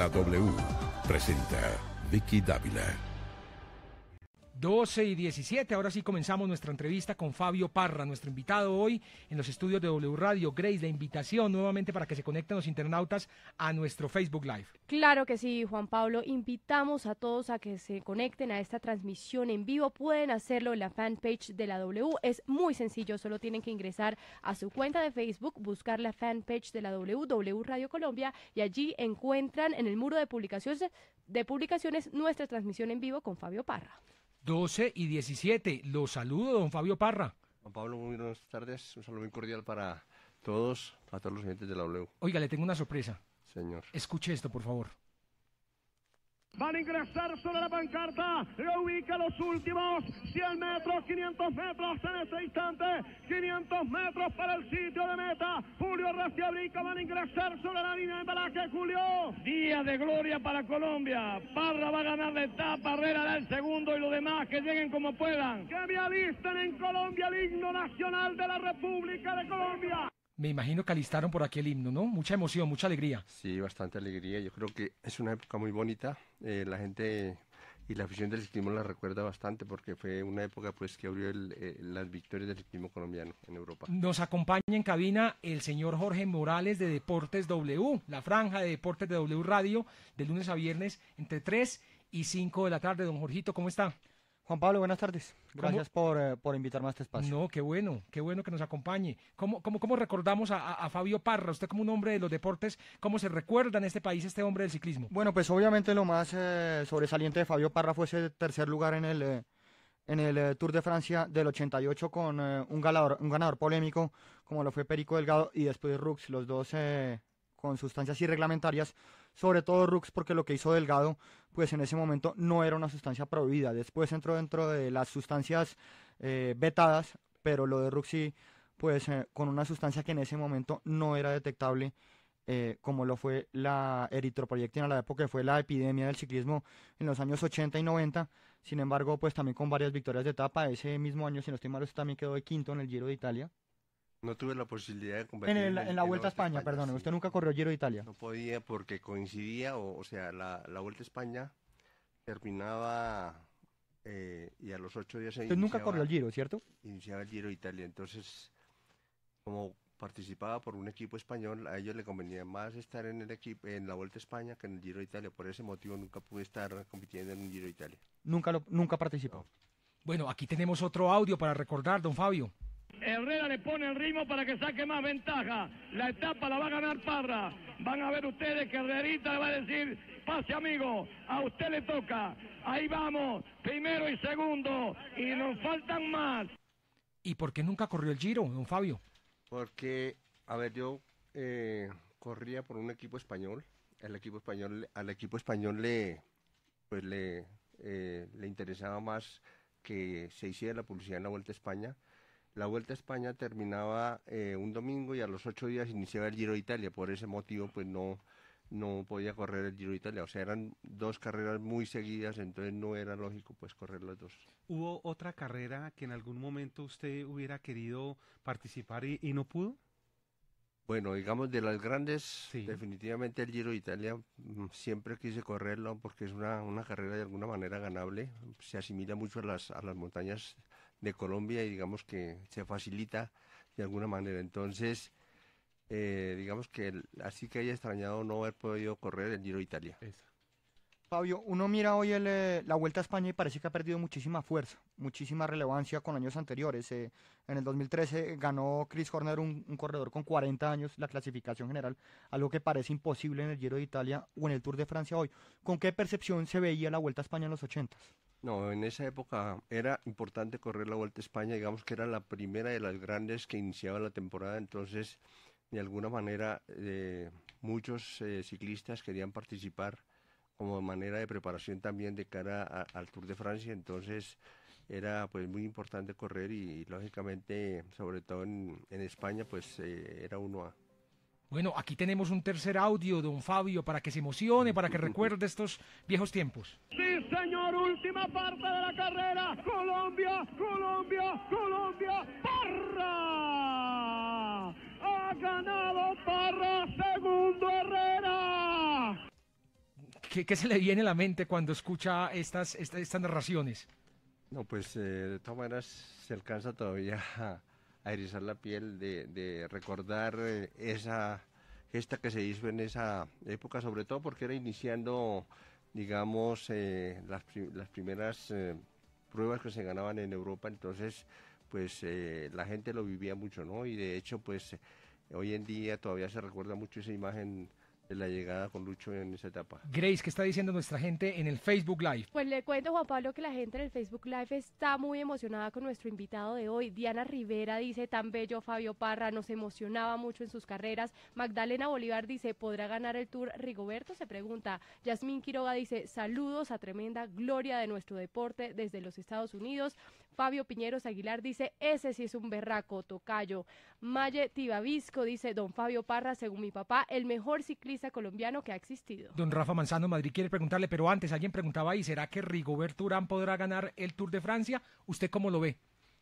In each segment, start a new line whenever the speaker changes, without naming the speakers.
la W presenta Vicky Dávila.
12 y 17. Ahora sí comenzamos nuestra entrevista con Fabio Parra, nuestro invitado hoy en los estudios de W Radio. Grace, la invitación nuevamente para que se conecten los internautas a nuestro Facebook Live.
Claro que sí, Juan Pablo. Invitamos a todos a que se conecten a esta transmisión en vivo. Pueden hacerlo en la fanpage de la W. Es muy sencillo, solo tienen que ingresar a su cuenta de Facebook, buscar la fanpage de la W, W Radio Colombia, y allí encuentran en el muro de publicaciones, de publicaciones nuestra transmisión en vivo con Fabio Parra.
12 y 17. Los saludo, don Fabio Parra.
Don Pablo, muy buenas tardes. Un saludo muy cordial para todos, para todos los oyentes de la W.
Oiga, le tengo una sorpresa. Señor. Escuche esto, por favor. Van a ingresar sobre la pancarta. lo ubica los
últimos 100 metros, 500 metros en este instante. 500 metros para el sitio de meta. Julio Raciabrica van a ingresar sobre la línea de embalaje. Julio.
Día de gloria para Colombia. Parra va a ganar la etapa. Herrera da el segundo y los demás que lleguen como puedan. Que me avisten en Colombia el himno nacional de la República de Colombia me imagino que alistaron por aquí el himno, ¿no? Mucha emoción, mucha alegría.
Sí, bastante alegría. Yo creo que es una época muy bonita. Eh, la gente y la afición del ciclismo la recuerda bastante porque fue una época pues que abrió eh, las victorias del ciclismo colombiano en Europa. Nos
acompaña en cabina el señor Jorge Morales de Deportes W, la franja de Deportes de W Radio, de lunes a viernes entre 3 y 5 de la tarde. Don Jorgito, ¿cómo está? Juan Pablo, buenas tardes. Gracias eh, por, invitarme a este espacio. No, qué bueno, qué bueno que nos acompañe. ¿Cómo, recordamos a, Fabio Parra? Usted como un hombre de los deportes, ¿cómo se recuerda en este país este hombre del ciclismo?
Bueno, pues obviamente lo más eh, sobresaliente de Fabio Parra fue ese tercer lugar en el, eh, en el Tour de Francia del 88 con un, ganador, un ganador polémico como lo fue Perico Delgado y después Rux, los dos con sustancias irreglamentarias, sobre todo Rux, porque lo que hizo Delgado, pues en ese momento no era una sustancia prohibida. Después entró dentro de las sustancias eh, vetadas, pero lo de Rux sí, pues eh, con una sustancia que en ese momento no era detectable, eh, como lo fue la eritroproyectina, la época que fue la epidemia del ciclismo en los años 80 y 90. Sin embargo, pues también con varias victorias de etapa, ese mismo año, si no estoy también quedó de quinto en el Giro de Italia,
no tuve la posibilidad de competir. En, la Vuelta a
España, perdón. ¿Usted nunca corrió Giro de Italia? No
podía porque coincidía, o, sea, la, la, Vuelta a España terminaba eh, y a los ocho días... Usted nunca corrió el Giro, ¿cierto? Iniciaba el Giro de Italia. Entonces, como participaba por un equipo español, a ellos le convenía más estar en el equipo en la Vuelta a España que en el Giro de Italia. Por ese motivo nunca pude estar compitiendo en un Giro de Italia.
Nunca, lo, nunca participó. Bueno, aquí tenemos otro audio para recordar, don Fabio. Herrera le pone el ritmo para que saque más ventaja. La etapa la va a ganar Parra. Van a ver ustedes que Herrerita le va a decir, pase amigo, a usted le toca. Ahí vamos, primero y segundo, y nos faltan más. ¿Y por qué nunca corrió el giro, don Fabio?
Porque, a ver, yo eh, corría por un equipo español. El equipo español, al equipo español le, pues le eh, interesaba más que se hiciera la publicidad en la Vuelta a España la Vuelta a España terminaba eh, un domingo y a los ocho días iniciaba el Giro de Italia. Por ese motivo, pues no, no podía correr el Giro de Italia. O sea, eran dos carreras muy seguidas, entonces no era lógico pues correr las dos.
¿Hubo otra carrera que en algún momento usted hubiera querido participar y, no pudo?
Bueno, digamos de las grandes, definitivamente el Giro de Italia mm, siempre quise correrlo porque es una, carrera de alguna manera ganable, se asimila mucho a las, a las montañas de Colombia y digamos que se facilita de alguna manera. Entonces, eh, digamos que así que haya extrañado no haber podido correr el Giro de Italia.
Fabio, uno mira hoy eh, la Vuelta a España y parece que ha perdido muchísima fuerza, muchísima relevancia con años anteriores. Eh, en el 2013 ganó Chris Horner, un, corredor con 40 años, la clasificación general, algo que parece imposible en el Giro de Italia o en el Tour de Francia hoy. ¿Con qué percepción se veía la Vuelta a España en los 80
no, en esa época era importante correr la Vuelta a España, digamos que era la primera de las grandes que iniciaba la temporada, entonces de alguna manera eh, muchos eh, ciclistas querían participar como manera de preparación también de cara al Tour de Francia, entonces era pues muy importante correr y, lógicamente sobre todo en, España pues eh, era uno a,
bueno, aquí tenemos un tercer audio, don Fabio, para que se emocione, para que recuerde estos viejos tiempos. Sí, señor, última parte de la carrera.
Colombia, Colombia, Colombia, Parra. Ha ganado Parra, segundo Herrera.
¿Qué, se le viene a la mente cuando escucha estas, estas, narraciones?
No, pues eh, de todas maneras se alcanza todavía a a erizar la piel de, recordar eh, esa gesta que se hizo en esa época, sobre todo porque era iniciando, digamos, eh, las, las, primeras eh, pruebas que se ganaban en Europa, entonces, pues la gente lo vivía mucho, ¿no? Y de hecho, pues hoy en día todavía se recuerda mucho esa imagen la llegada con Lucho en esa etapa.
Grace, ¿qué está diciendo nuestra gente en el Facebook Live?
Pues le cuento, Juan Pablo, que la gente en el Facebook Live está muy emocionada con nuestro invitado de hoy. Diana Rivera dice, tan bello Fabio Parra, nos emocionaba mucho en sus carreras. Magdalena Bolívar dice, ¿podrá ganar el Tour? Rigoberto se pregunta. Yasmín Quiroga dice, saludos a tremenda gloria de nuestro deporte desde los Estados Unidos. Fabio Piñeros Aguilar dice, ese sí es un berraco, tocayo. Maye Tibavisco, dice, don Fabio Parra, según mi papá, el mejor ciclista colombiano que ha existido. Don
Rafa Manzano Madrid quiere preguntarle, pero antes alguien preguntaba y ¿será que Rigoberto Urán podrá ganar el Tour de Francia?
¿Usted cómo lo ve?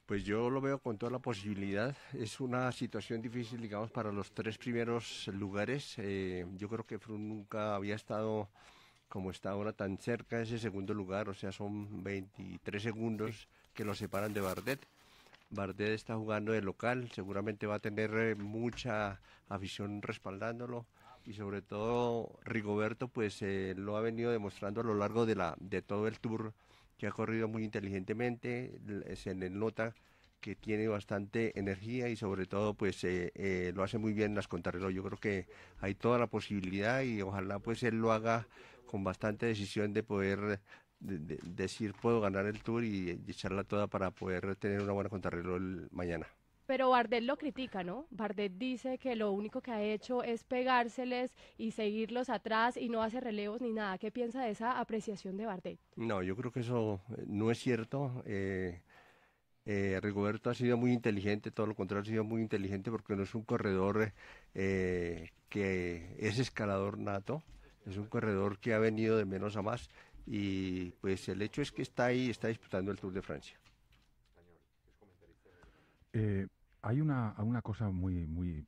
Pues yo lo veo con toda la posibilidad. Es una situación difícil, digamos, para los tres primeros lugares. Eh, yo creo que nunca había estado como está ahora tan cerca de ese segundo lugar, o sea, son 23 segundos que lo separan de Bardet. Bardet está jugando de local, seguramente va a tener eh, mucha afición respaldándolo y sobre todo Rigoberto pues eh, lo ha venido demostrando a lo largo de, la, de todo el tour que ha corrido muy inteligentemente, eh, se le nota que tiene bastante energía y sobre todo pues lo hace muy bien las contrarreloj. Yo creo que hay toda la posibilidad y ojalá pues él lo haga con bastante decisión de poder decir puedo ganar el tour y, echarla toda para poder tener una buena contrarreloj mañana.
Pero Bardet lo critica, ¿no? Bardet dice que lo único que ha hecho es pegárseles y seguirlos atrás y no hace relevos ni nada. ¿Qué piensa de esa apreciación de Bardet?
No, yo creo que eso eh, no es cierto. Eh, eh, Rigoberto ha sido muy inteligente, todo lo contrario, ha sido muy inteligente porque no es un corredor que es escalador nato, es un corredor que ha venido de menos a más y pues el hecho es que está ahí, está disputando el Tour de Francia.
Eh, hay una, cosa muy, muy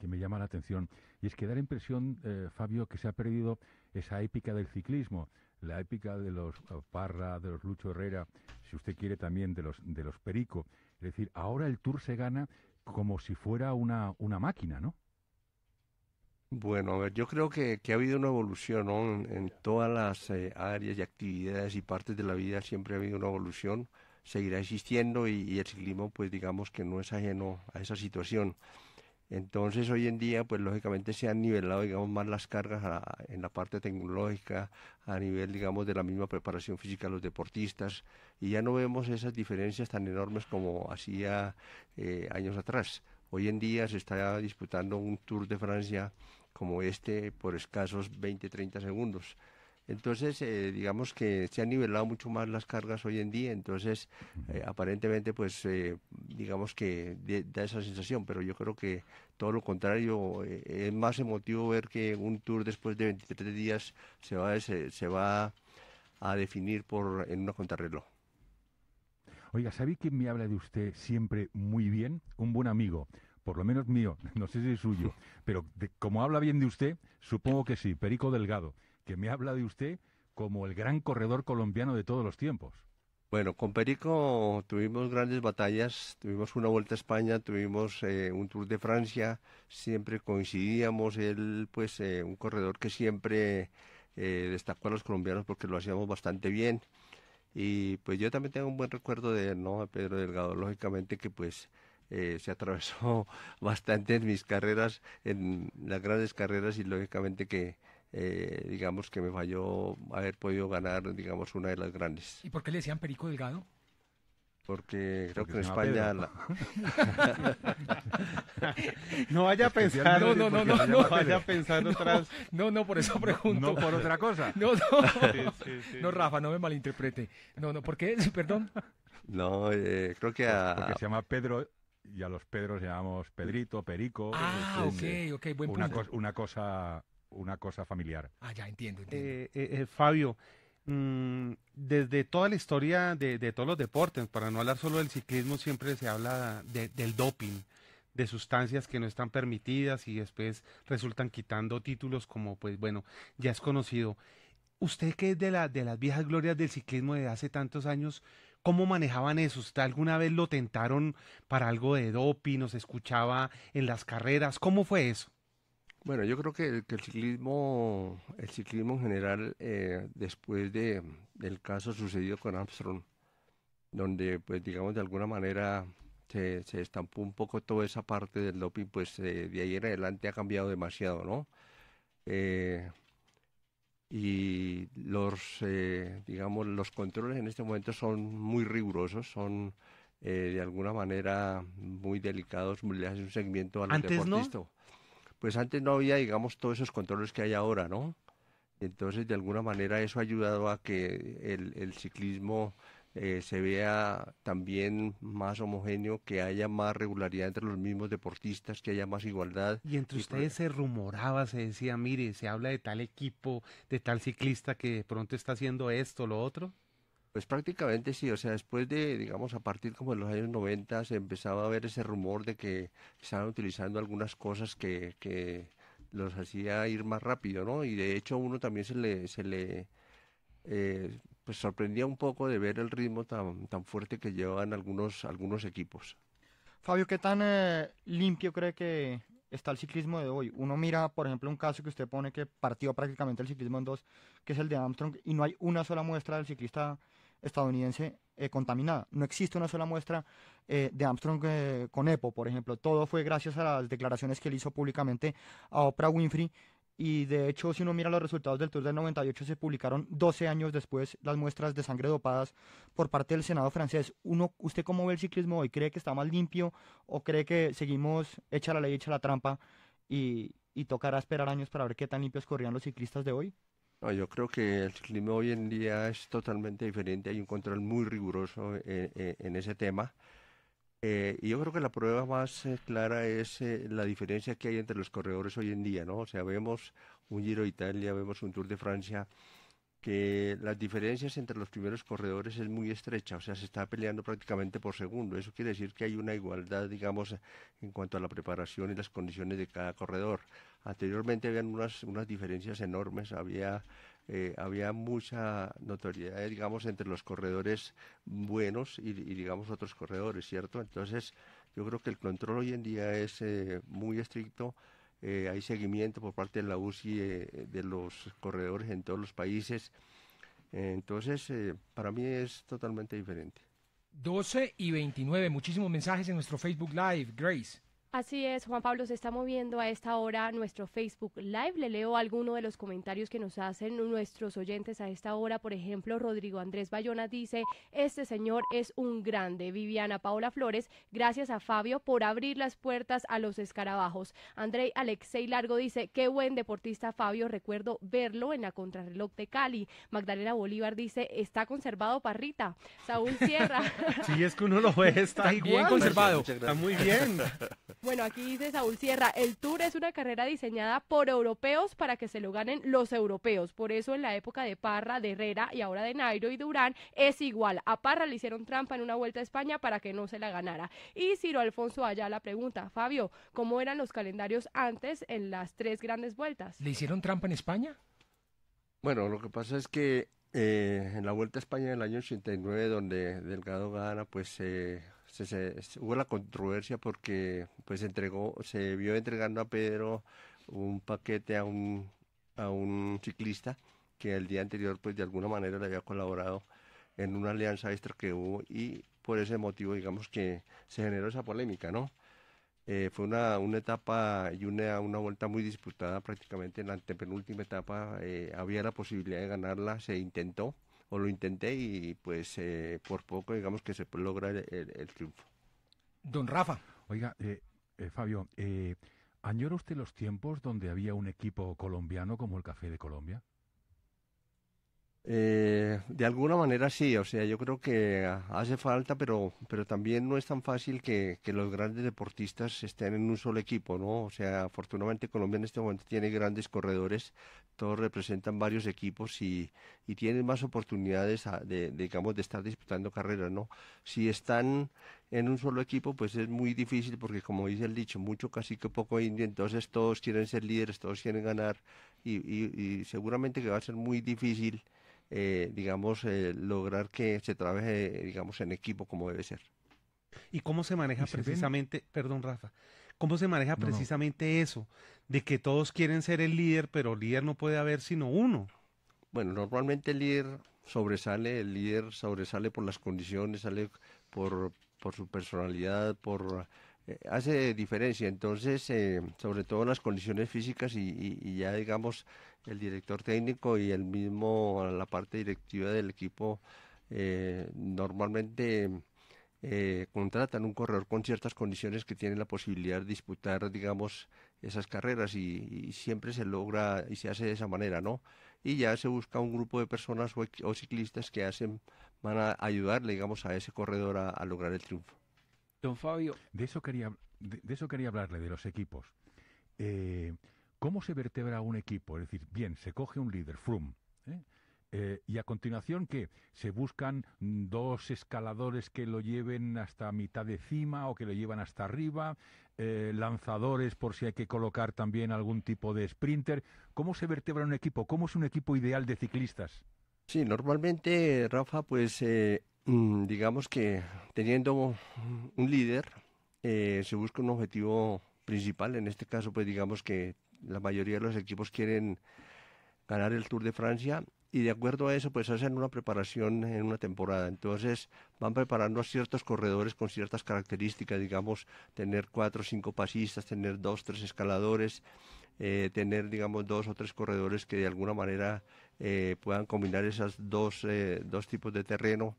que, me llama la atención y es que da la impresión, eh, Fabio, que se ha perdido esa épica del ciclismo, la épica de los eh, Parra, de los Lucho Herrera, si usted quiere también de los de los Perico. Es decir, ahora el Tour se gana como si fuera una, una máquina, ¿no?
Bueno, a ver, yo creo que, ha habido una evolución, En, todas las eh, áreas y actividades y partes de la vida siempre ha habido una evolución, seguirá existiendo y, el ciclismo, pues digamos que no es ajeno a esa situación. Entonces, hoy en día, pues lógicamente se han nivelado, digamos, más las cargas en la parte tecnológica, a nivel, digamos, de la misma preparación física de los deportistas, y ya no vemos esas diferencias tan enormes como hacía eh, años atrás. Hoy en día se está disputando un Tour de Francia como este por escasos 20-30 segundos. Entonces, eh, digamos que se han nivelado mucho más las cargas hoy en día, entonces eh, aparentemente, pues, eh, digamos que da esa sensación, pero yo creo que todo lo contrario, es más emotivo ver que un tour después de 23 días se va, va a definir por, en una contrarreloj.
Oiga, ¿sabe quién me habla de usted siempre muy bien? Un buen amigo, por lo menos mío, no sé si es suyo, pero como habla bien de usted, supongo que sí, Perico Delgado, que me habla de usted como el gran corredor colombiano de todos los tiempos.
Bueno, con Perico tuvimos grandes batallas, tuvimos una vuelta a España, tuvimos eh, un Tour de Francia, siempre coincidíamos, él pues eh, un corredor que siempre eh, destacó a los colombianos porque lo hacíamos bastante bien. Y pues yo también tengo un buen recuerdo de él, ¿no? Pedro Delgado, lógicamente que pues eh, se atravesó bastante en mis carreras, en las grandes carreras y lógicamente que eh, digamos que me falló haber podido ganar, digamos, una de las grandes.
¿Y por qué le decían Perico Delgado?
porque creo que en España no vaya a pensar no no no no no vaya a pensar otras no no por eso pregunto no por
otra
cosa no no no Rafa no me malinterprete no no porque perdón
no creo que a... porque se llama Pedro y a los Pedros llamamos Pedrito Perico ah ok, ok, buen punto una, una cosa una cosa familiar ah ya
entiendo, entiendo. eh, Fabio Mm, desde toda la historia de, todos los deportes, para no hablar solo del ciclismo, siempre se habla del doping, de sustancias que no están permitidas y después resultan quitando títulos como, pues bueno, ya es conocido. Usted que es de, de las viejas glorias del ciclismo de hace tantos años, ¿Cómo manejaban eso? ¿Usted alguna vez lo tentaron para algo de doping? ¿Nos escuchaba en las
carreras? ¿Cómo fue eso? Bueno, yo creo que, el ciclismo, el ciclismo en general, eh, después del caso sucedido con Armstrong, donde, pues, digamos, de alguna manera se, estampó un poco toda esa parte del doping, pues, eh, de ahí en adelante ha cambiado demasiado, ¿no? Eh, y los, digamos, los controles en este momento son muy rigurosos, son de alguna manera muy delicados, le hacen un seguimiento al Antes deportista pues antes no había, digamos, todos esos controles que hay ahora, ¿no? Entonces, de alguna manera, eso ha ayudado a que el, ciclismo eh, se vea también más homogéneo, que haya más regularidad entre los mismos deportistas, que haya más igualdad. Y entre ustedes se
rumoraba, se decía, mire, se habla de tal equipo, de tal ciclista que de pronto está haciendo esto, lo otro.
Pues prácticamente sí, o sea, después de, digamos, a partir como de los años 90 se empezaba a ver ese rumor de que estaban utilizando algunas cosas que, que los hacía ir más rápido, ¿no? Y de hecho uno también se le, se le eh, pues sorprendía un poco de ver el ritmo tan, tan fuerte que llevan algunos, algunos equipos.
Fabio, ¿qué tan eh, limpio cree que está el ciclismo de hoy. Uno mira, por ejemplo, un caso que usted pone que partió prácticamente el ciclismo en dos, que es el de Armstrong, y no hay una sola muestra del ciclista estadounidense eh, contaminada. No existe una sola muestra eh, de Armstrong eh, con EPO, por ejemplo. Todo fue gracias a las declaraciones que él hizo públicamente a Oprah Winfrey. Y de hecho, si uno mira los resultados del Tour del 98, se publicaron 12 años después las muestras de sangre dopadas por parte del Senado francés. Uno, ¿Usted cómo ve el ciclismo hoy? ¿Cree que está más limpio o cree que seguimos hecha la ley, hecha la trampa y, y tocará esperar años para ver qué tan limpios corrían los ciclistas de hoy?
No, yo creo que el clima hoy en día es totalmente diferente, hay un control muy riguroso e, e, en, ese tema. Eh, y yo creo que la prueba más eh, clara es eh, la diferencia que hay entre los corredores hoy en día, ¿no? O sea, vemos un Giro de Italia, vemos un Tour de Francia, que las diferencias entre los primeros corredores es muy estrecha, o sea, se está peleando prácticamente por segundo. Eso quiere decir que hay una igualdad, digamos, en cuanto a la preparación y las condiciones de cada corredor. Anteriormente habían unas, unas diferencias enormes, había, eh, había mucha notoriedad, digamos, entre los corredores buenos y, digamos, otros corredores, ¿cierto? Entonces, yo creo que el control hoy en día es eh, muy estricto. Eh, hay seguimiento por parte de la UCI de los corredores en todos los países. entonces, para mí es totalmente diferente.
12 y 29, muchísimos mensajes en nuestro Facebook Live, Grace.
Así es, Juan Pablo, se está moviendo a esta hora nuestro Facebook Live. Le leo alguno de los comentarios que nos hacen nuestros oyentes a esta hora. Por ejemplo, Rodrigo Andrés Bayona dice, este señor es un grande. Viviana Paola Flores, gracias a Fabio por abrir las puertas a los escarabajos. André Alexey Largo dice, qué buen deportista Fabio, recuerdo verlo en la contrarreloj de Cali. Magdalena Bolívar dice, está conservado Parrita. Saúl Sierra. sí,
es que uno lo ve, está igual. Bien conservado. Está muy bien.
Bueno, aquí dice Saúl Sierra, el Tour es una carrera diseñada por europeos para que se lo ganen los europeos. Por eso en la época de Parra, de Herrera y ahora de Nairo y Durán es igual. A Parra le hicieron trampa en una vuelta a España para que no se la ganara. Y Ciro Alfonso allá la pregunta, Fabio, ¿cómo eran los calendarios antes en las tres grandes vueltas?
¿Le hicieron trampa en España?
Bueno, lo que pasa es que eh, en la Vuelta a España del año 89, donde Delgado gana, pues eh, hubo la controversia porque pues entregó, se vio entregando a Pedro un paquete a un, a un ciclista que el día anterior pues de alguna manera le había colaborado en una alianza extra que hubo y por ese motivo digamos que se generó esa polémica, ¿no? Eh, fue una, etapa y una, una, vuelta muy disputada prácticamente en la antepenúltima etapa. Eh, había la posibilidad de ganarla, se intentó, o lo intenté y pues eh, por poco digamos que se logra el, el, triunfo.
Don Rafa. Oiga, eh, eh, Fabio, ¿añora usted los tiempos donde había un equipo colombiano como el Café de Colombia?
Eh, de alguna manera sí, o sea, yo creo que hace falta, pero, pero también no es tan fácil que, que, los grandes deportistas estén en un solo equipo, ¿no? O sea, afortunadamente Colombia en este momento tiene grandes corredores, todos representan varios equipos y, y tienen más oportunidades de, digamos, de estar disputando carreras, ¿no? Si están en un solo equipo, pues es muy difícil porque, como dice el dicho, mucho casi que poco indio, entonces todos quieren ser líderes, todos quieren ganar y, y, y seguramente que va a ser muy difícil eh, digamos, eh, lograr que se trabaje, digamos, en equipo como debe ser.
¿Y cómo se maneja precisamente, perdón Rafa, cómo se maneja precisamente eso,
de que todos quieren ser el líder, pero líder no puede haber sino uno? Bueno, normalmente el líder sobresale, el líder sobresale por las condiciones, sale por, por su personalidad, por eh, hace diferencia. Entonces, eh, sobre todo las condiciones físicas y, ya digamos el director técnico y el mismo la parte directiva del equipo eh, normalmente contratan un corredor con ciertas condiciones que tienen la posibilidad de disputar, digamos, esas carreras y, siempre se logra y se hace de esa manera, ¿no? Y ya se busca un grupo de personas o, ciclistas que hacen, van a ayudarle, digamos, a ese corredor a lograr el triunfo.
Don Fabio. De eso quería, de, eso quería hablarle, de los equipos. Eh, ¿Cómo se vertebra un equipo? Es decir, bien, se coge un líder, Frum. ¿eh? Eh, y a continuación, ¿qué? ¿Se buscan dos escaladores que lo lleven hasta mitad de cima o que lo llevan hasta arriba? ¿Lanzadores por si hay que colocar también algún tipo de sprinter? ¿Cómo se vertebra un equipo? ¿Cómo es un equipo ideal de ciclistas?
Sí, normalmente, Rafa, pues Mm, digamos que teniendo un líder, eh, se busca un objetivo principal. En este caso, pues digamos que la mayoría de los equipos quieren ganar el Tour de Francia y de acuerdo a eso, pues hacen una preparación en una temporada. Entonces van preparando a ciertos corredores con ciertas características, digamos, tener cuatro o cinco pasistas, tener dos, tres escaladores, eh, tener, digamos, dos o tres corredores que de alguna manera eh, puedan combinar esos dos tipos de terreno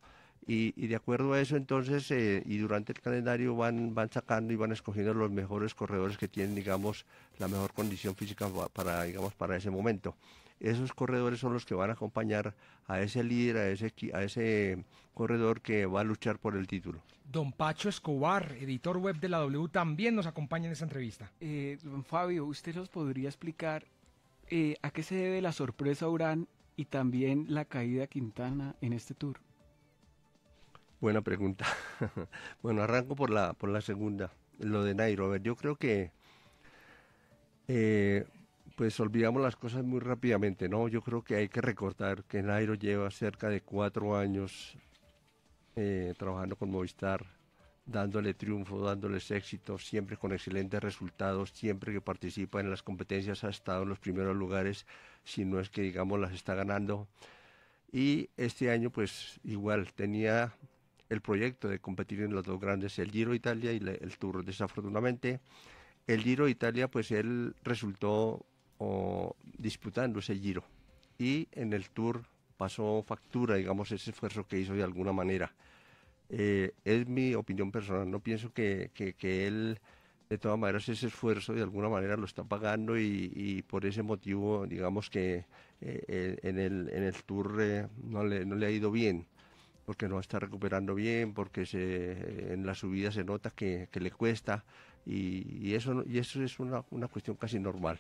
y, de acuerdo a eso, entonces, eh, y durante el calendario van, van sacando y van escogiendo los mejores corredores que tienen, digamos, la mejor condición física para, digamos, para ese momento. Esos corredores son los que van a acompañar a ese líder, a ese, a ese corredor que va a luchar por el título.
Don Pacho Escobar, editor web de la W, también nos acompaña en esta entrevista. Eh, don Fabio, ¿usted nos podría explicar eh, a qué se debe la sorpresa Urán y también la caída Quintana en este tour?
Buena pregunta. bueno, arranco por la, por la segunda, lo de Nairo. A ver, yo creo que eh, pues olvidamos las cosas muy rápidamente, ¿no? Yo creo que hay que recordar que Nairo lleva cerca de cuatro años eh, trabajando con Movistar, dándole triunfo, dándoles éxito, siempre con excelentes resultados, siempre que participa en las competencias ha estado en los primeros lugares, si no es que digamos las está ganando. Y este año pues igual tenía el proyecto de competir en los dos grandes, el Giro Italia y el Tour. Desafortunadamente, el Giro Italia, pues él resultó disputando ese Giro y en el Tour pasó factura, digamos, ese esfuerzo que hizo de alguna manera. Eh, es mi opinión personal, no pienso que, él, de todas maneras, ese esfuerzo de alguna manera lo está pagando y, por ese motivo, digamos que eh, eh, en, el, Tour no, le, no le ha ido bien porque no está recuperando bien, porque en la subida se nota que, le cuesta y, eso, y eso es una, una cuestión casi normal.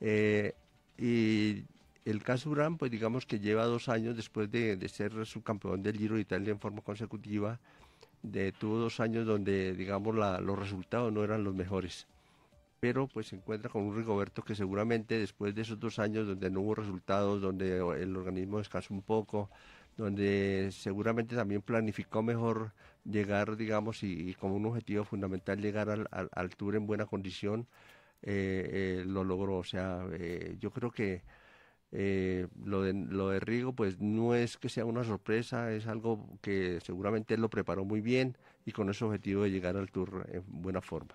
Eh, y el caso pues digamos que lleva dos años después de, de ser subcampeón del Giro de Italia en forma consecutiva, de, tuvo dos años donde, digamos, los resultados no eran los mejores. Pero pues se encuentra con un Rigoberto que seguramente después de esos dos años donde no hubo resultados, donde el organismo descansó un poco, donde seguramente también planificó mejor llegar, digamos, y, como un objetivo fundamental llegar al, Tour en buena condición, eh, eh, lo logró. O sea, eh, yo creo que lo, de, lo de Rigo, pues no es que sea una sorpresa, es algo que seguramente él lo preparó muy bien y con ese objetivo de llegar al Tour en buena forma.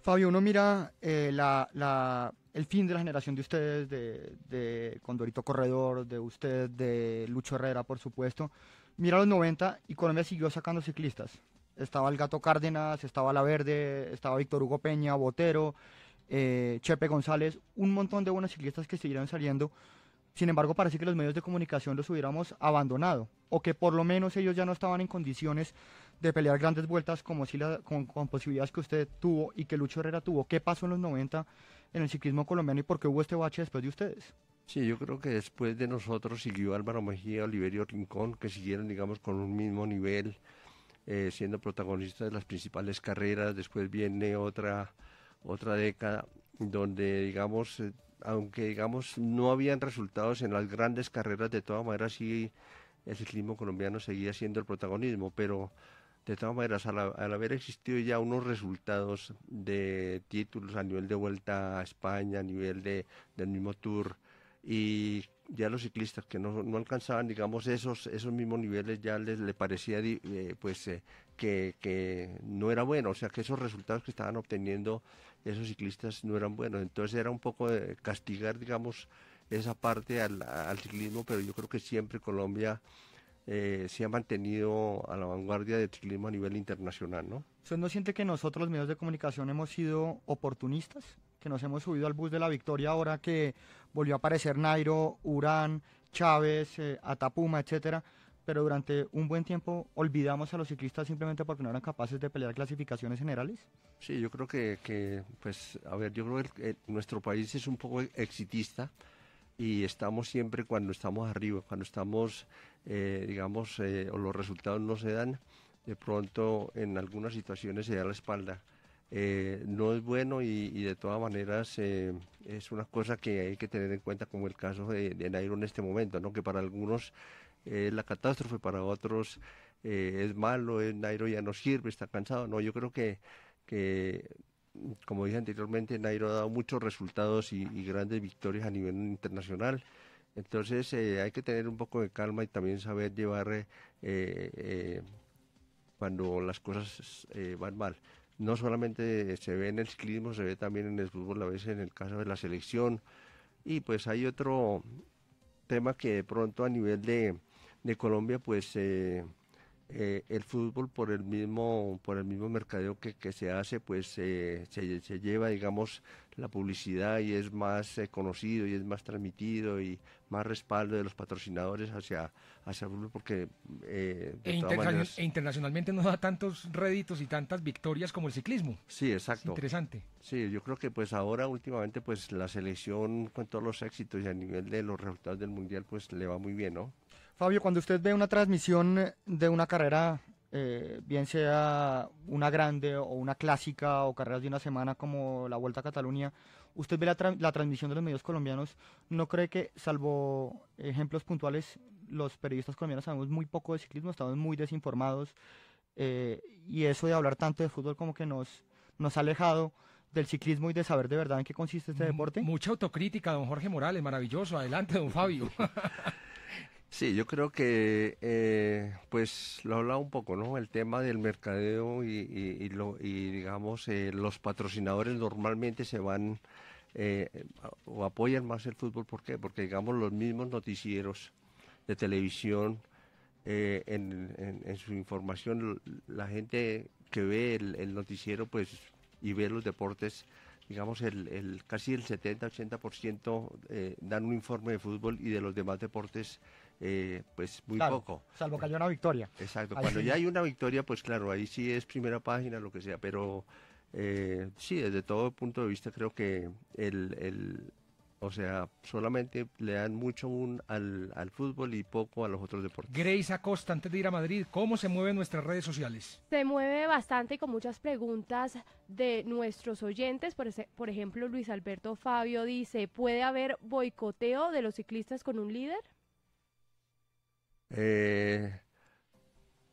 Fabio, uno mira
la, el fin de la generación de ustedes, de, de Condorito Corredor, de ustedes, de Lucho Herrera, por supuesto. Mira los 90 y Colombia siguió sacando ciclistas. Estaba el Gato Cárdenas, estaba La Verde, estaba Víctor Hugo Peña, Botero, eh, Chepe González, un montón de buenos ciclistas que siguieron saliendo. Sin embargo, parece que los medios de comunicación los hubiéramos abandonado o que por lo menos ellos ya no estaban en condiciones de pelear grandes vueltas como si la, con, posibilidades que usted tuvo y que Lucho Herrera tuvo. ¿Qué pasó en los 90 en el ciclismo colombiano y por qué hubo este bache después de ustedes?
Sí, yo creo que después de nosotros siguió Álvaro Mejía, Oliverio Rincón, que siguieron, digamos, con un mismo nivel, eh, siendo protagonistas de las principales carreras. Después viene otra, otra década donde, digamos, eh, aunque, digamos, no habían resultados en las grandes carreras, de todas maneras sí el ciclismo colombiano seguía siendo el protagonismo, pero de todas maneras, al, haber existido ya unos resultados de títulos a nivel de vuelta a España, a nivel del mismo Tour, y ya los ciclistas que no, alcanzaban, digamos, esos, esos mismos niveles, ya les, parecía eh, pues, eh, que, no era bueno, o sea, que esos resultados que estaban obteniendo esos ciclistas no eran buenos. Entonces era un poco castigar, digamos, esa parte al, al ciclismo, pero yo creo que siempre Colombia eh, se ha mantenido a la vanguardia del ciclismo a nivel internacional, ¿no?
¿Usted no siente que nosotros los medios de comunicación hemos sido oportunistas? Que nos hemos subido al bus de la victoria ahora que volvió a aparecer Nairo, Urán, Chávez, eh, Atapuma, etcétera pero durante un buen tiempo olvidamos a los ciclistas simplemente porque no eran capaces de pelear clasificaciones generales?
Sí, yo creo que, pues, a ver, yo creo que nuestro país es un poco exitista y estamos siempre cuando estamos arriba, cuando estamos, eh, digamos, eh, o los resultados no se dan, de pronto en algunas situaciones se da la espalda. Eh, no es bueno y, de todas maneras es una cosa que hay que tener en cuenta como el caso de, Nairo en este momento, ¿no? que para algunos es la catástrofe, para otros es malo, Nairo ya no sirve, está cansado. No, yo creo que, que como dije anteriormente, Nairo ha dado muchos resultados y, grandes victorias a nivel internacional. Entonces eh, hay que tener un poco de calma y también saber llevar eh, eh, cuando las cosas van mal. No solamente se ve en el ciclismo, se ve también en el fútbol, a veces en el caso de la selección. Y pues hay otro tema que de pronto a nivel de, de Colombia, pues eh, el fútbol por el mismo por el mismo mercadeo que, que se hace pues eh, se, se, lleva digamos la publicidad y es más eh, conocido y es más transmitido y más respaldo de los patrocinadores hacia hacia el fútbol porque e, e,
internacionalmente no da tantos réditos y tantas victorias como el ciclismo
sí exacto interesante sí yo creo que pues ahora últimamente pues la selección con todos los éxitos y a nivel de los resultados del mundial pues le va muy bien no
Fabio, cuando usted ve una transmisión de una carrera, eh, bien sea una grande o una clásica o carreras de una semana como la Vuelta a Cataluña, usted ve la, transmisión de los medios colombianos, ¿no cree que, salvo ejemplos puntuales, los periodistas colombianos sabemos muy poco de ciclismo, estamos muy desinformados eh, y eso de hablar tanto de fútbol como que nos, nos ha alejado? del ciclismo y de saber de
verdad en qué consiste este mm, deporte? Mucha autocrítica, don Jorge Morales, maravilloso. Adelante, don Fabio.
Sí, yo creo que eh, pues lo hablaba un poco, ¿no? El tema del mercadeo y, digamos eh, los patrocinadores normalmente se van eh, o apoyan más el fútbol, ¿por qué? Porque digamos los mismos noticieros de televisión eh, en, su información la gente que ve el, noticiero pues y ve los deportes digamos el, el casi el 70-80% dan un informe de fútbol y de los demás deportes eh, pues muy poco.
Salvo que haya una victoria. Exacto, cuando ya hay
una victoria, pues claro, ahí sí es primera página, lo que sea, pero eh, sí, desde todo punto de vista creo que el, el o sea, solamente le dan mucho un, al, al, fútbol y poco a los otros deportes.
Grace Acosta, antes de ir a Madrid, ¿cómo se mueven nuestras redes sociales?
Se mueve bastante con muchas preguntas de nuestros oyentes. Por, por ejemplo, Luis Alberto Fabio dice, ¿puede haber boicoteo de los ciclistas con un líder?
Eh,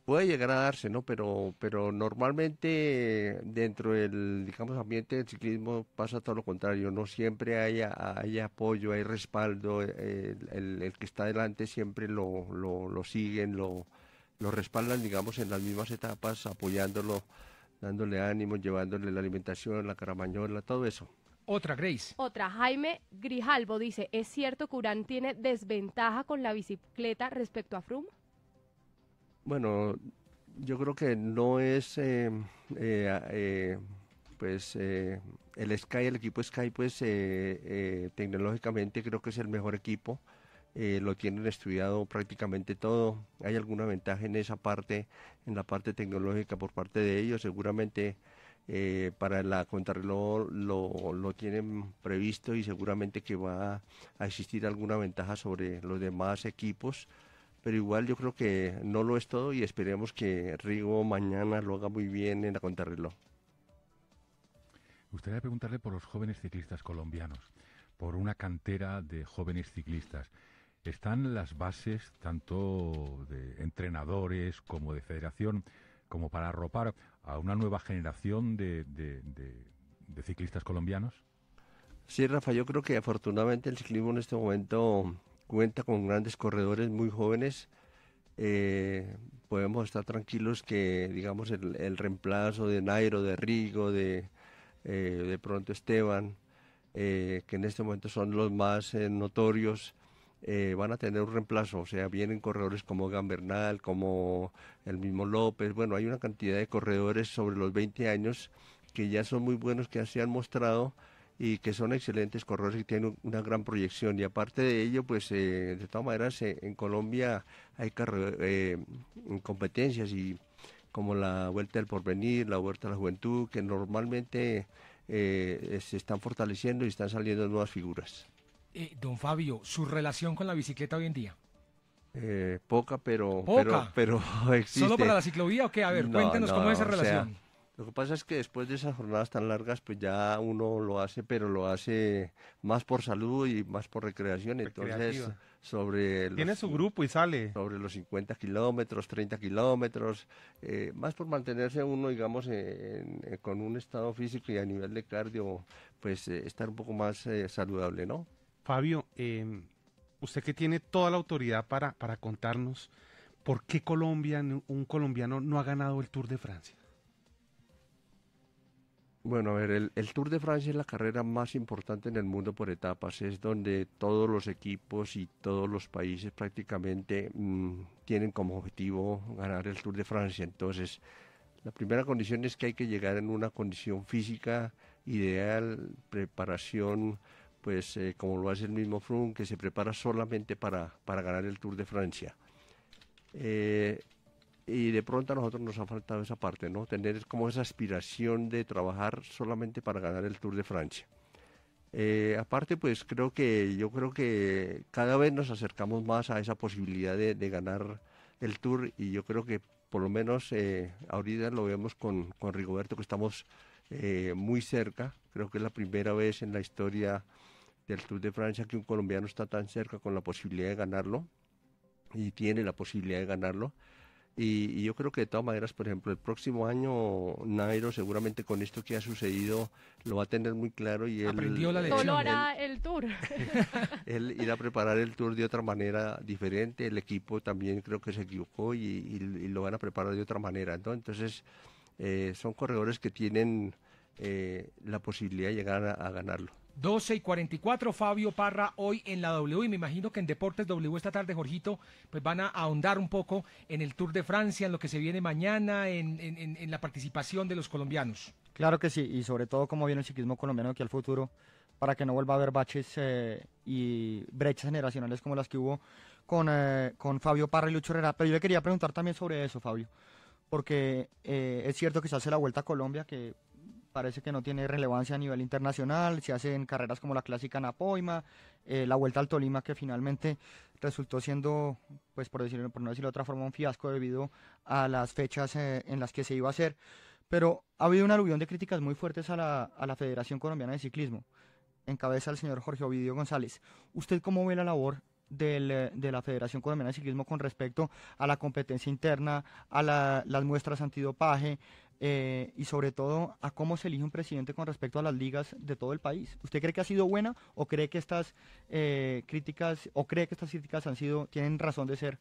puede llegar a darse, ¿no? Pero, pero normalmente dentro del, digamos, ambiente del ciclismo pasa todo lo contrario, no siempre hay, hay apoyo, hay respaldo, eh, el, que está delante siempre lo, lo, lo siguen, lo, lo respaldan, digamos, en las mismas etapas, apoyándolo, dándole ánimo, llevándole la alimentación, la caramañola, todo eso. Otra,
Grace. Otra, Jaime Grijalvo dice, ¿es cierto que Uran tiene desventaja con la bicicleta respecto a Froome?
Bueno, yo creo que no es, eh, eh, eh, pues, el Sky, el equipo Sky, pues, tecnológicamente creo que es el mejor equipo. lo tienen estudiado prácticamente todo. Hay alguna ventaja en esa parte, en la parte tecnológica por parte de ellos. Seguramente eh, para la contrarreloj lo, tienen previsto y seguramente que va a existir alguna ventaja sobre los demás equipos. Pero igual yo creo que no lo es todo y esperemos que Rigo mañana lo haga muy bien en la contrarreloj. Me
gustaría preguntarle por los jóvenes ciclistas colombianos, por una cantera de jóvenes ciclistas. ¿Están las bases tanto de entrenadores como de federación como para arropar a una nueva generación de, ciclistas colombianos?
Sí, Rafa, yo creo que afortunadamente el ciclismo en este momento cuenta con grandes corredores muy jóvenes. Eh, podemos estar tranquilos que, digamos, el, reemplazo de Nairo, de Rigo, de, eh, pronto Esteban, eh, que en este momento son los más notorios, eh, van a tener un reemplazo. O sea, vienen corredores como Gambernal, como el mismo López. Bueno, hay una cantidad de corredores sobre los 20 años que ya son muy buenos, que ya se han mostrado y que son excelentes corredores y tienen una gran proyección. Y aparte de ello, pues eh, de todas maneras eh, en Colombia hay competencias y como la Vuelta del Porvenir, la Vuelta a la Juventud, que normalmente se están fortaleciendo y están saliendo nuevas figuras.
Eh, don Fabio, su relación con la bicicleta hoy en día.
Eh, poca, pero, pero, existe. ¿Solo para la ciclovía o qué? A ver, cuéntenos cómo es esa relación. lo que pasa es que después de esas jornadas tan largas, pues ya uno lo hace, pero lo hace más por salud y más por recreación. Entonces, sobre... Los, Tiene su grupo y sale. Sobre los 50 kilómetros, 30 kilómetros, eh, más por mantenerse uno, digamos, con un estado físico y a nivel de cardio, pues estar un poco más saludable, ¿no?
Fabio, em, usted que tiene toda la autoridad para, para contarnos por qué Colombia, un colombiano no ha ganado el Tour de Francia.
Bueno, a ver, el, Tour de Francia es la carrera más importante en el mundo por etapas. Es donde todos los equipos y todos los países prácticamente mm, tienen como objetivo ganar el Tour de Francia. Entonces, la primera condición es que hay que llegar en una condición física ideal, preparación pues eh, como lo hace el mismo Froome, que se prepara solamente para, ganar el Tour de Francia. Eh, y de pronto a nosotros nos ha faltado esa parte, ¿no? Tener como esa aspiración de trabajar solamente para ganar el Tour de Francia. Eh, aparte, pues creo que yo creo que cada vez nos acercamos más a esa posibilidad de, ganar el Tour y yo creo que por lo menos ahorita lo vemos con, con Rigoberto que estamos muy cerca. Creo que es la primera vez en la historia del Tour de Francia que un colombiano está tan cerca con la posibilidad de ganarlo y tiene la posibilidad de ganarlo. Y, yo creo que de todas maneras, por ejemplo, el próximo año Nairo seguramente con esto que ha sucedido lo va a tener muy claro y él... Aprendió la eh, lección. hará
el tour.
él irá a preparar el tour de otra manera diferente. El equipo también creo que se equivocó y, lo van a preparar de otra manera. Entonces, eh, son corredores que tienen eh, la posibilidad de llegar a ganarlo.
12 y 44, Fabio Parra hoy en la W y me imagino que en Deportes W esta tarde, Jorgito, pues van a ahondar un poco en el Tour de Francia, en lo que se viene mañana, en, la participación de los colombianos.
Claro que sí, y sobre todo cómo viene el ciclismo colombiano aquí al futuro, para que no vuelva a haber baches eh, y brechas generacionales como las que hubo con, eh, con Fabio Parra y Lucho Herrera. Pero yo le quería preguntar también sobre eso, Fabio, porque eh, es cierto que se hace la Vuelta a Colombia, que parece que no tiene relevancia a nivel internacional, se hacen carreras como la clásica Napoima, eh, la Vuelta al Tolima que finalmente resultó siendo, pues por, decirlo, por no decirlo de otra forma, un fiasco debido a las fechas eh, en las que se iba a hacer. Pero ha habido una aluvión de críticas muy fuertes a la, a la Federación Colombiana de Ciclismo, en cabeza del señor Jorge Ovidio González. ¿Usted cómo ve la labor del, eh, de la Federación Colombiana de Ciclismo con respecto a la competencia interna, a las muestras antidopaje eh, y sobre todo a cómo se elige un presidente con respecto a las ligas de todo el país. ¿Usted cree que ha sido buena o cree que estas eh, críticas o cree que estas críticas han sido tienen razón de ser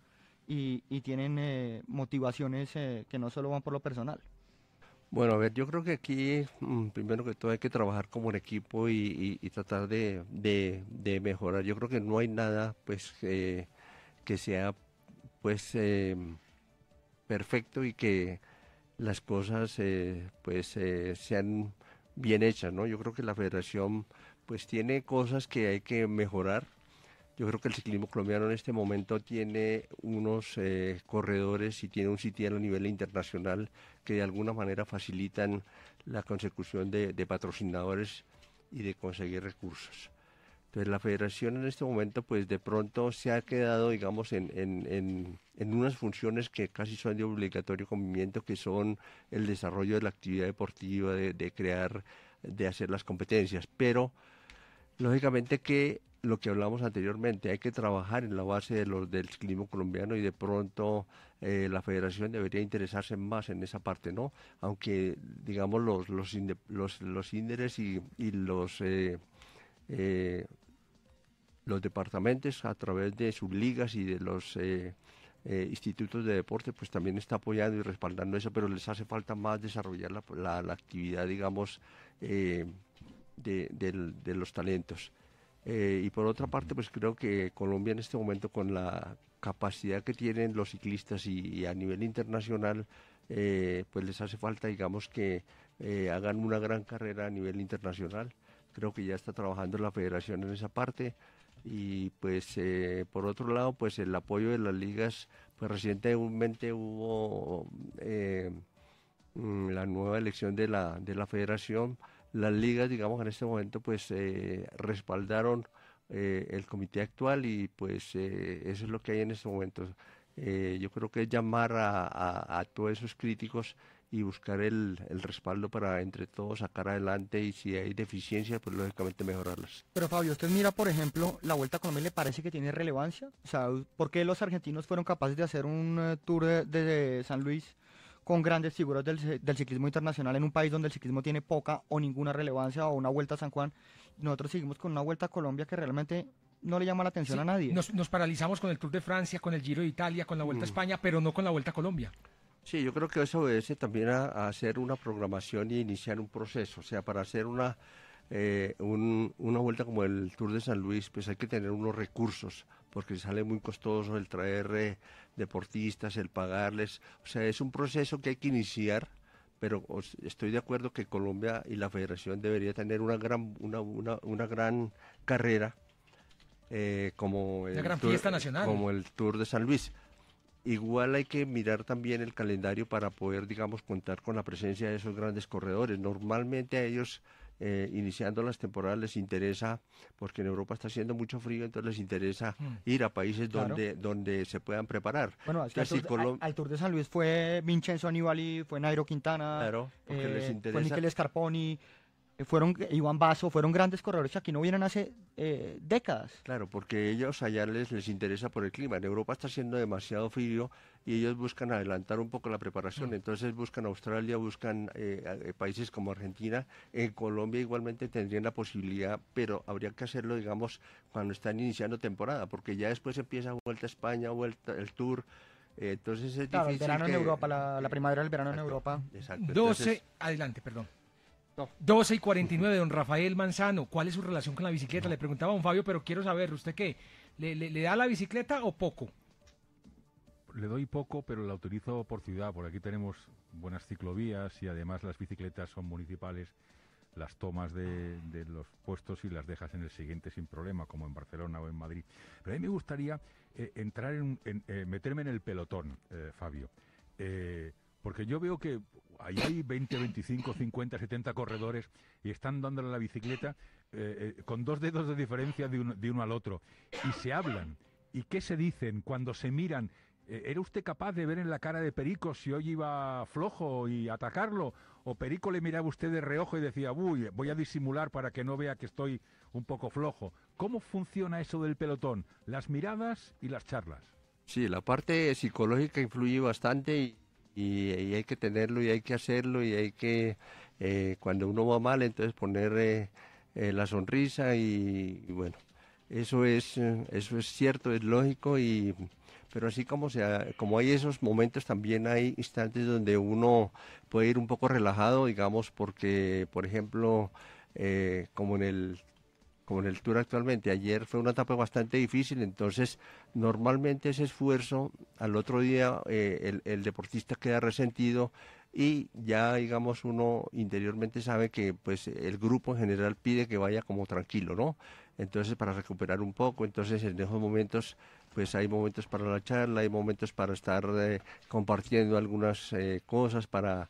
y, tienen motivaciones que no solo van por lo personal?
Bueno, a ver, yo creo que aquí, mm, primero que todo, hay que trabajar como un equipo y, tratar de, mejorar. Yo creo que no hay nada, pues, eh, que sea, pues, eh, perfecto y que las cosas, eh, pues, sean bien hechas, ¿no? Yo creo que la federación, pues, tiene cosas que hay que mejorar. Yo creo que el ciclismo colombiano en este momento tiene unos corredores y tiene un sitio a nivel internacional que de alguna manera facilitan la consecución de, patrocinadores y de conseguir recursos. Entonces la federación en este momento pues de pronto se ha quedado digamos en, unas funciones que casi son de obligatorio cumplimiento que son el desarrollo de la actividad deportiva, de crear, de hacer las competencias, pero lógicamente que lo que hablamos anteriormente, hay que trabajar en la base del clima colombiano y de pronto eh, la federación debería interesarse más en esa parte, ¿no? Aunque, digamos, los, los, índeres y, los... Eh, eh, los departamentos a través de sus ligas y de los institutos de deporte, pues también está apoyando y respaldando eso, pero les hace falta más desarrollar la, actividad, digamos, de, de, los talentos. Eh, y por otra parte, pues creo que Colombia en este momento con la capacidad que tienen los ciclistas y, a nivel internacional, eh, pues les hace falta, digamos, que eh, hagan una gran carrera a nivel internacional. Creo que ya está trabajando la federación en esa parte. Y pues por otro lado, pues el apoyo de las ligas, pues recientemente hubo mm, la nueva elección de la, de la federación las ligas, digamos, en este momento, pues eh, respaldaron eh, el comité actual y pues eh, eso es lo que hay en este momento. yo creo que es llamar a, a, todos esos críticos y buscar el, el, respaldo para entre todos sacar adelante y si hay deficiencias, pues lógicamente mejorarlas.
Pero Fabio, usted mira, por ejemplo, la Vuelta a Colombia le parece que tiene relevancia. O sea, ¿por qué los argentinos fueron capaces de hacer un tour desde San Luis? con grandes figuras del, ciclismo internacional en un país donde el ciclismo tiene poca o ninguna relevancia o una vuelta a San Juan.
Nosotros seguimos con una vuelta a Colombia que realmente no le llama la atención a nadie. Nos, paralizamos con el Tour de Francia, con el Giro de Italia, con la Vuelta a mm. España, pero no con la Vuelta a Colombia.
Sí, yo creo que eso obedece eh, también a, hacer una programación y iniciar un proceso. O sea, para hacer una, eh, una vuelta como el Tour de San Luis, pues hay que tener unos recursos porque sale muy costoso el traer eh, deportistas, el pagarles. O sea, es un proceso que hay que iniciar, pero estoy de acuerdo que Colombia y la federación debería tener una gran, una, una, gran carrera. Eh, como, el gran tour, nacional. como el Tour de San Luis. Igual hay que mirar también el calendario para poder, digamos, contar con la presencia de esos grandes corredores. Normalmente a ellos eh, iniciando las temporadas les interesa, porque en Europa está haciendo mucho frío, entonces les interesa mm. ir a países donde, donde se puedan preparar. Bueno, al,
tour, de San Luis fue Vincenzo Aníbalí, fue Nairo Quintana, eh, fue Nicolás Scarponi, eh, fueron Iván Basso, fueron grandes corredores aquí no vienen hace
eh, décadas. Claro, porque ellos allá les, interesa por el clima. En Europa está siendo demasiado frío y ellos buscan adelantar un poco la preparación. Mm. Entonces buscan Australia, buscan eh, países como Argentina. En Colombia igualmente tendrían la posibilidad, pero habría que hacerlo, digamos, cuando están iniciando temporada, porque ya después empieza Vuelta a España, Vuelta el Tour. entonces es difícil el verano en Europa,
la, primavera, del verano en Europa.
Exacto. 12, adelante, perdón. 12 y 49, don Rafael Manzano, ¿cuál es su relación con la bicicleta? Le preguntaba a don Fabio, pero quiero saber, ¿usted qué? ¿Le, da la bicicleta o poco?
Le doy poco, pero la utilizo por ciudad, Por aquí tenemos buenas ciclovías y además las bicicletas son municipales, las tomas de, los puestos y las dejas en el siguiente sin problema, como en Barcelona o en Madrid. Pero a mí me gustaría eh, entrar en, eh, meterme en el pelotón, eh, Fabio. Porque yo veo que ahí hay 20, 25, 50, 70 corredores y están dándole la bicicleta eh, eh, con dos dedos de diferencia de uno, al otro. Y se hablan. ¿Y qué se dicen cuando se miran? Eh, ¿Era usted capaz de ver en la cara de Perico si hoy iba flojo y atacarlo? ¿O Perico le miraba usted de reojo y decía, uy, voy a disimular para que no vea que estoy un poco flojo? ¿Cómo funciona eso del pelotón? Las miradas y las charlas.
Sí, la parte psicológica influye bastante y y, hay que tenerlo y hay que hacerlo y hay que, eh, cuando uno va mal, entonces poner eh, eh, la sonrisa y, bueno, eso es, eso es cierto, es lógico y... Pero así como, sea, como hay esos momentos, también hay instantes donde uno puede ir un poco relajado, digamos, porque, por ejemplo, como en el como en el Tour actualmente. Ayer fue una etapa bastante difícil, entonces normalmente ese esfuerzo al otro día eh, el, deportista queda resentido y ya digamos uno interiormente sabe que pues el grupo en general pide que vaya como tranquilo, ¿no? Entonces para recuperar un poco, entonces en esos momentos pues hay momentos para la charla, hay momentos para estar eh, compartiendo algunas eh, cosas, para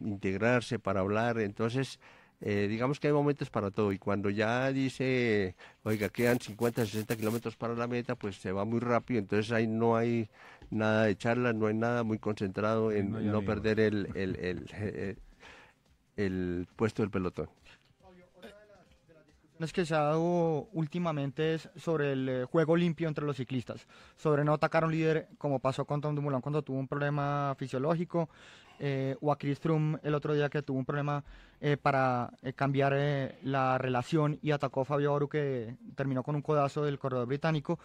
integrarse, para hablar. Entonces, eh, digamos que hay momentos para todo y cuando ya dice, oiga, quedan 50, 60 kilómetros para la meta, pues se va muy rápido, entonces ahí no hay nada de charla, no hay nada muy concentrado en no, perder el, el, el, eh, puesto del pelotón.
Las que se ha dado últimamente es sobre el eh, juego limpio entre los ciclistas, sobre no atacar a un líder como pasó con Tom Dumoulin cuando tuvo un problema fisiológico, eh, o a Chris el otro día que tuvo un problema eh, para eh, cambiar la relación y atacó a Fabio Aru que terminó con un codazo del corredor británico.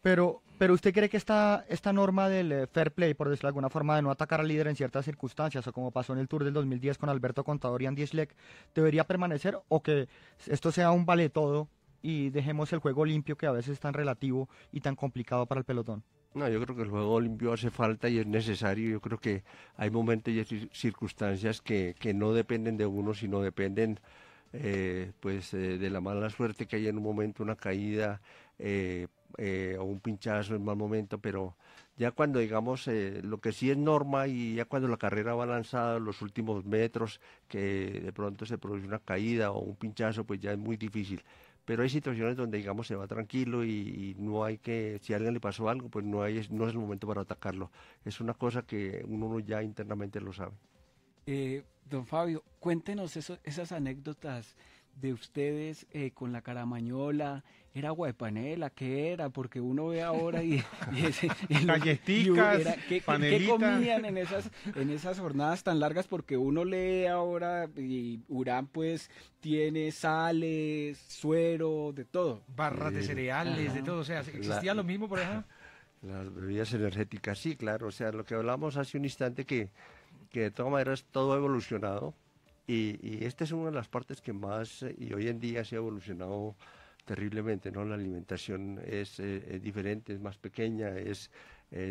Pero, pero usted cree que esta, esta norma del fair play, por decirlo de alguna forma, de no atacar al líder en ciertas circunstancias, o como pasó en el Tour del 2010 con Alberto Contador y Andy Schleck, debería permanecer o que esto sea un vale todo y dejemos el juego limpio que a veces es tan relativo y tan complicado para el pelotón?
No, yo creo que el juego limpio hace falta y es necesario. Yo creo que hay momentos y circunstancias que, que no dependen de uno, sino dependen eh, pues eh, de la mala suerte que hay en un momento, una caída eh, o un pinchazo en mal momento, pero ya cuando digamos lo que sí es norma y ya cuando la carrera va lanzada los últimos metros, que de pronto se produce una caída o un pinchazo, pues ya es muy difícil pero hay situaciones donde, digamos, se va tranquilo y, no hay que, si a alguien le pasó algo, pues no, hay, no es el momento para atacarlo. Es una cosa que uno ya internamente lo sabe.
Eh, don Fabio, cuéntenos eso, esas anécdotas de ustedes eh, con la caramañola, era agua de panela, ¿qué era? Porque uno ve ahora y, ¿qué, comían en esas, en esas jornadas tan largas? Porque uno lee ahora y Urán pues tiene sales, suero, de todo. Barras de cereales, de todo, o sea, ¿existía
lo mismo por allá? Las bebidas energéticas, sí, claro, o sea, lo que hablamos hace un instante que, que de todas maneras todo ha evolucionado y, esta es una de las partes que más, eh, y hoy en día se ha evolucionado terriblemente, ¿no? La alimentación es, eh, diferente, es más pequeña, es,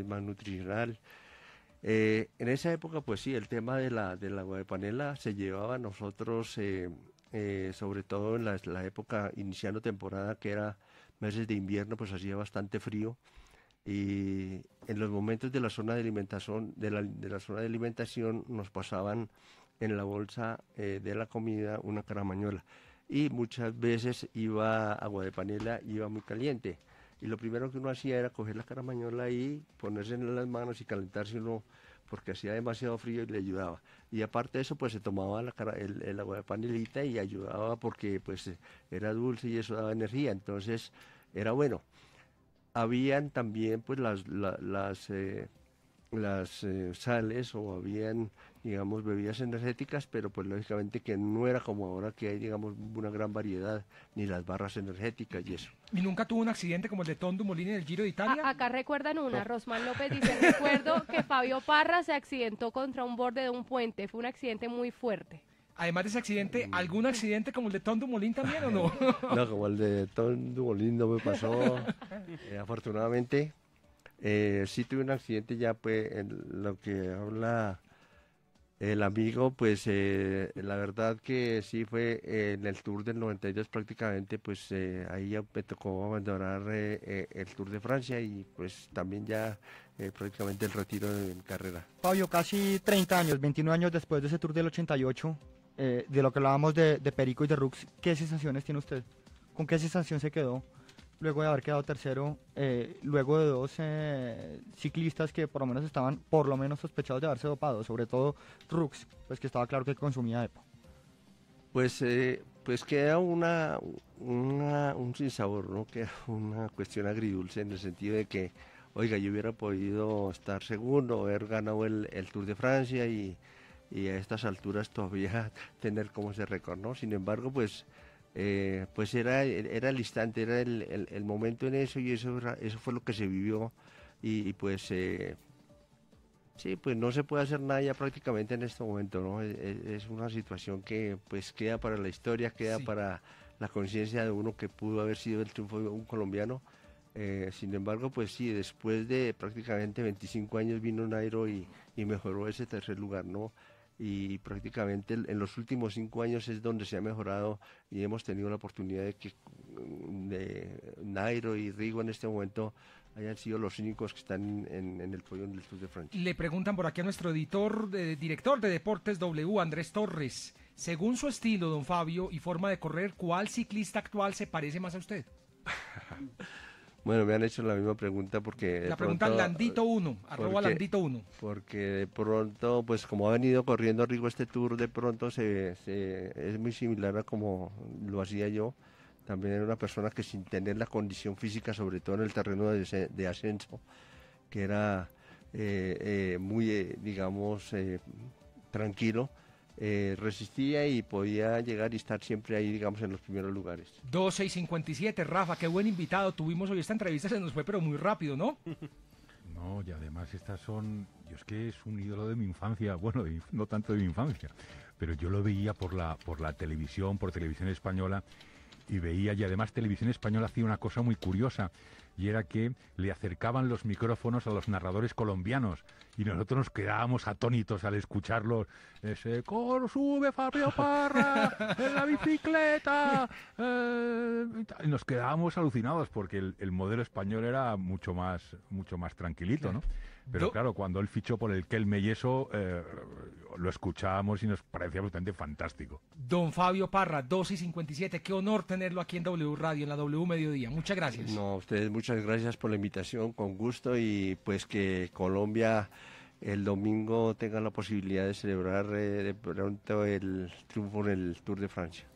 más nutricional. Eh, en esa época, pues sí, el tema de la, del agua de panela se llevaba a nosotros, sobre todo en la, la, época iniciando temporada, que era meses de invierno, pues hacía bastante frío. Y en los momentos de la zona de alimentación, de la, de la zona de alimentación nos pasaban en la bolsa eh, de la comida una caramañola. Y muchas veces iba agua de panela, iba muy caliente. Y lo primero que uno hacía era coger la caramañola y ponerse en las manos y calentarse uno porque hacía demasiado frío y le ayudaba. Y aparte de eso, pues se tomaba el, agua de panelita y ayudaba porque pues eh, era dulce y eso daba energía, entonces era bueno. Habían también pues las, las, eh, sales o habían digamos, bebidas energéticas, pero pues lógicamente que no era como ahora que hay, digamos, una gran variedad, ni las barras energéticas y eso.
¿Y nunca tuvo un accidente como el de Tondo Molina en el Giro de
Italia? acá recuerdan una, Rosman López dice, recuerdo que Fabio Parra se accidentó contra un borde de un puente, fue un accidente muy fuerte.
Además de ese accidente, mm. ¿algún accidente como el de Tom Dumolín también o no?
no, como el de Tom Dumolín no me pasó, eh, afortunadamente. Eh, sí tuve un accidente ya, pues, en lo que habla el amigo, pues eh, la verdad que sí fue eh, en el Tour del 92 prácticamente, pues eh, ahí me tocó abandonar el Tour de Francia y pues también ya prácticamente el retiro mi carrera.
Fabio, casi 30 años, 29 años después de ese Tour del 88, de lo que hablábamos de Perico y de Rux, ¿qué sensaciones tiene usted? ¿Con qué sensación se quedó? luego de haber quedado tercero, eh, luego de dos eh, ciclistas que por lo menos estaban por lo menos sospechados de haberse dopado, sobre todo Rux, pues que estaba claro que consumía EPO.
Pues, eh, pues queda una, una, un sinsabor, ¿no? Queda una cuestión agridulce en el sentido de que, oiga, yo hubiera podido estar segundo, haber ganado el, Tour de Francia y, y a estas alturas todavía tener como ese récord, ¿no? Sin embargo, pues eh, pues era, era el instante, era el, momento en eso y eso, eso fue lo que se vivió y, pues eh, sí, pues no se puede hacer nada ya prácticamente en este momento, ¿no? E, e, es, una situación que pues queda para la historia, queda para la conciencia de uno que pudo haber sido el triunfo de un colombiano. Eh, sin embargo, pues sí, después de prácticamente 25 años vino Nairo y mejoró ese tercer lugar, ¿no? y prácticamente en los últimos cinco años es donde se ha mejorado y hemos tenido la oportunidad de que de Nairo y Rigo en este momento hayan sido los únicos que están en, el podio del Tour de Francia.
Le preguntan por aquí a nuestro editor, director de Deportes W, Andrés Torres, según su estilo, don Fabio, y forma de correr, ¿cuál ciclista actual se parece más a usted?
Bueno, me han hecho la misma pregunta porque... La pregunta Landito1, Landito1. Porque de pronto, pues como ha venido corriendo rico este tour, de pronto se, es muy similar a como lo hacía yo. También era una persona que sin tener la condición física, sobre todo en el terreno de, ascenso, que era eh, eh, muy, eh, digamos, tranquilo eh, resistía y podía llegar y estar siempre ahí, digamos, en los primeros lugares.
2657, Rafa, qué buen invitado tuvimos hoy. Esta entrevista se nos fue, pero muy rápido, ¿no?
No, y además estas son, yo es que es un ídolo de mi infancia, bueno, no tanto de mi infancia, pero yo lo veía por la, por la televisión, por televisión española, y veía, y además Televisión Española hacía una cosa muy curiosa, y era que le acercaban los micrófonos a los narradores colombianos, y nosotros nos quedábamos atónitos al escucharlos, ese sube Fabio Parra, en la bicicleta, eh, y nos quedábamos alucinados, porque el, modelo español era mucho más, mucho más tranquilito, ¿no? Pero claro, cuando él fichó por el Kelme y eso, eh, lo escuchábamos y nos parecía bastante fantástico.
Don Fabio Parra, 2 y 57, qué honor tenerlo aquí en W Radio, en la W Mediodía. Muchas gracias. No,
ustedes muchas gracias por la invitación, con gusto y pues que Colombia el domingo tenga la posibilidad de celebrar eh, pronto el triunfo en el Tour de Francia.